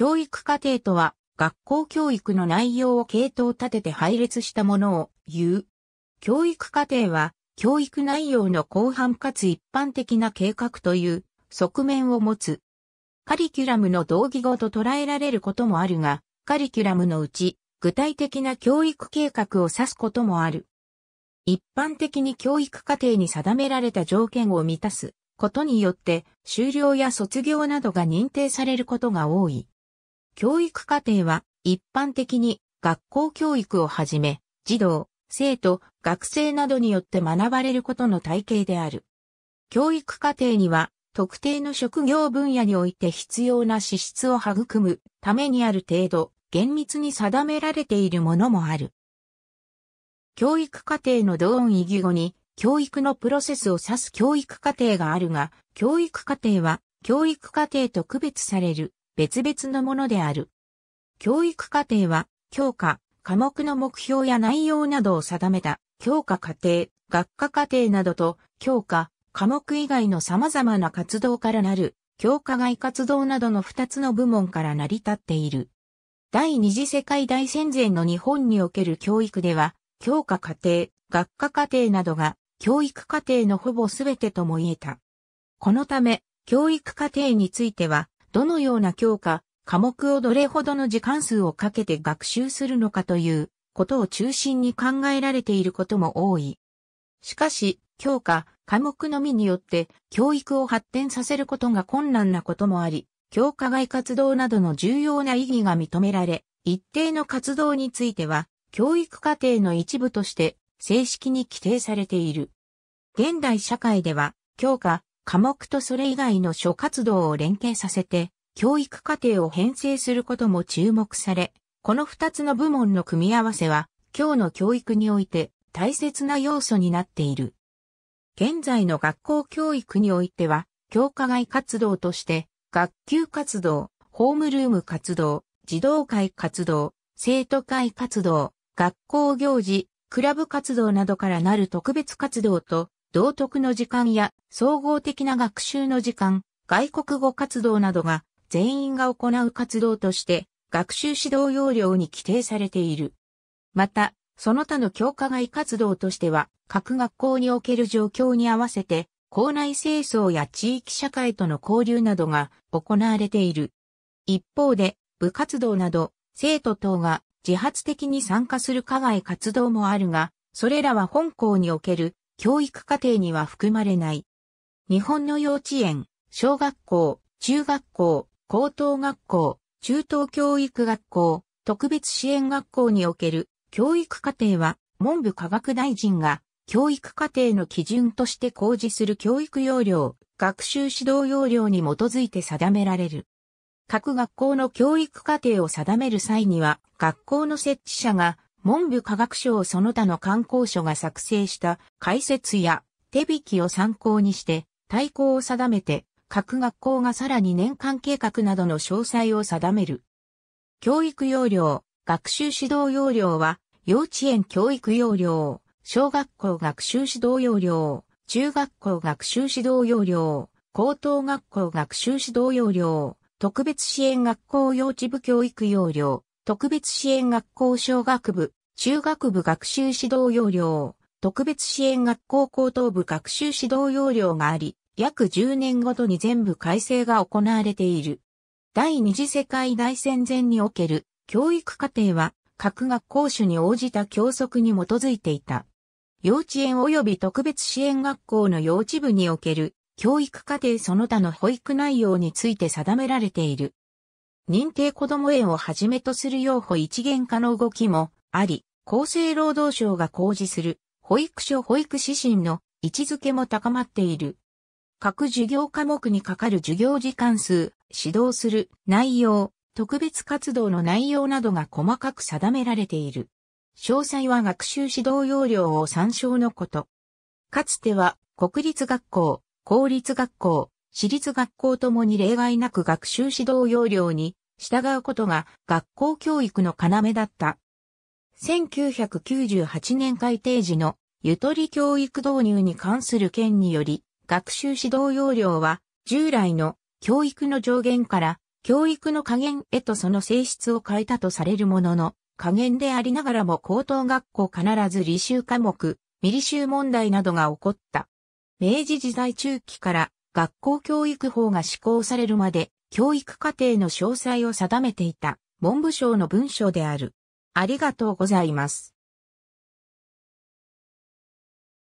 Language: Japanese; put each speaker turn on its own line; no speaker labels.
教育課程とは、学校教育の内容を系統立てて配列したものを言う。教育課程は、教育内容の広範かつ一般的な計画という側面を持つ。カリキュラムの同義語と捉えられることもあるが、カリキュラムのうち、具体的な教育計画を指すこともある。一般的に教育課程に定められた条件を満たすことによって、修了や卒業などが認定されることが多い。教育課程は一般的に学校教育をはじめ、児童、生徒、学生などによって学ばれることの体系である。教育課程には特定の職業分野において必要な資質を育むためにある程度厳密に定められているものもある。教育課程の同音異義語に教育のプロセスを指す教育課程があるが、教育課程は教育課程と区別される別々のものである。教育課程は、教科、科目の目標や内容などを定めた、教科課程、学科課程などと、教科、科目以外の様々な活動からなる、教科外活動などの2つの部門から成り立っている。第二次世界大戦前の日本における教育では、教科課程、学科課程などが、教育課程のほぼ全てとも言えた。このため、教育課程については、どのような教科、科目をどれほどの時間数をかけて学習するのかということを中心に考えられていることも多い。しかし、教科、科目のみによって教育を発展させることが困難なこともあり、教科外活動などの重要な意義が認められ、一定の活動については、教育課程の一部として正式に規定されている。現代社会では、教科、科目とそれ以外の諸活動を連携させて、教育課程を編成することも注目され、この二つの部門の組み合わせは、今日の教育において大切な要素になっている。現在の学校教育においては、教科外活動として、学級活動、ホームルーム活動、児童会活動、生徒会活動、学校行事、クラブ活動などからなる特別活動と、道徳の時間や総合的な学習の時間、外国語活動などが全員が行う活動として学習指導要領に規定されている。また、その他の教科外活動としては、各学校における状況に合わせて、校内清掃や地域社会との交流などが行われている。一方で、部活動など、生徒等が自発的に参加する課外活動もあるが、それらは本校における教育課程には含まれない。日本の幼稚園、小学校、中学校、高等学校、中等教育学校、特別支援学校における教育課程は文部科学大臣が教育課程の基準として公示する教育要領、学習指導要領に基づいて定められる。各学校の教育課程を定める際には、学校の設置者が文部科学省その他の観光所が作成した解説や手引きを参考にして対抗を定めて各学校がさらに年間計画などの詳細を定める。教育要領、学習指導要領は幼稚園教育要領、小学校学習指導要領、中学校学習指導要領、高等学校学習指導要領、特別支援学校幼稚部教育要領、特別支援学校小学部、中学部学習指導要領、特別支援学校高等部学習指導要領があり、約10年ごとに全部改正が行われている。第二次世界大戦前における教育課程は各学校種に応じた教則に基づいていた。幼稚園及び特別支援学校の幼稚部における教育課程その他の保育内容について定められている。認定こども園をはじめとする用保一元化の動きもあり、厚生労働省が公示する保育所保育指針の位置づけも高まっている。各授業科目にかかる授業時間数、指導する内容、特別活動の内容などが細かく定められている。詳細は学習指導要領を参照のこと。かつては国立学校、公立学校、私立学校ともに例外なく学習指導要領に従うことが学校教育の要だった。1998年改定時のゆとり教育導入に関する件により、学習指導要領は従来の教育の上限から教育の加減へとその性質を変えたとされるものの、加減でありながらも高等学校必ず履修科目、未履修問題などが起こった。明治時代中期から学校教育法が施行されるまで、教育課程の詳細を定めていた文部省の文書である。ありがとうございます。